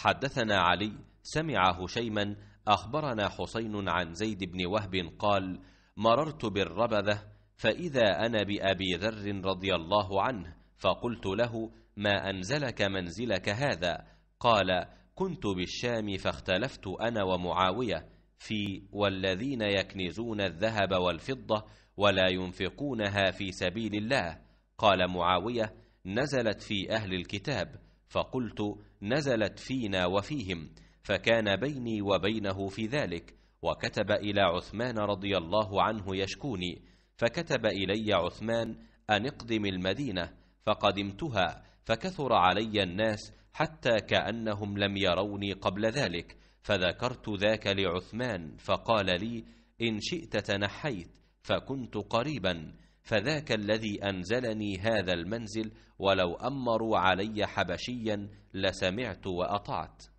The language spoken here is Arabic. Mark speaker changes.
Speaker 1: حدثنا علي
Speaker 2: سمع هشيما أخبرنا حسين عن زيد بن وهب قال مررت بالربذة فإذا أنا بأبي ذر رضي الله عنه فقلت له ما أنزلك منزلك هذا قال كنت بالشام فاختلفت أنا ومعاوية في والذين يكنزون الذهب والفضة ولا ينفقونها في سبيل الله قال معاوية نزلت في أهل الكتاب فقلت نزلت فينا وفيهم فكان بيني وبينه في ذلك وكتب إلى عثمان رضي الله عنه يشكوني فكتب إلي عثمان أن اقدم المدينة فقدمتها فكثر علي الناس حتى كأنهم لم يروني قبل ذلك فذكرت ذاك لعثمان فقال لي إن شئت تنحيت فكنت قريبا فذاك الذي أنزلني هذا المنزل ولو أمروا علي حبشيا لسمعت وأطعت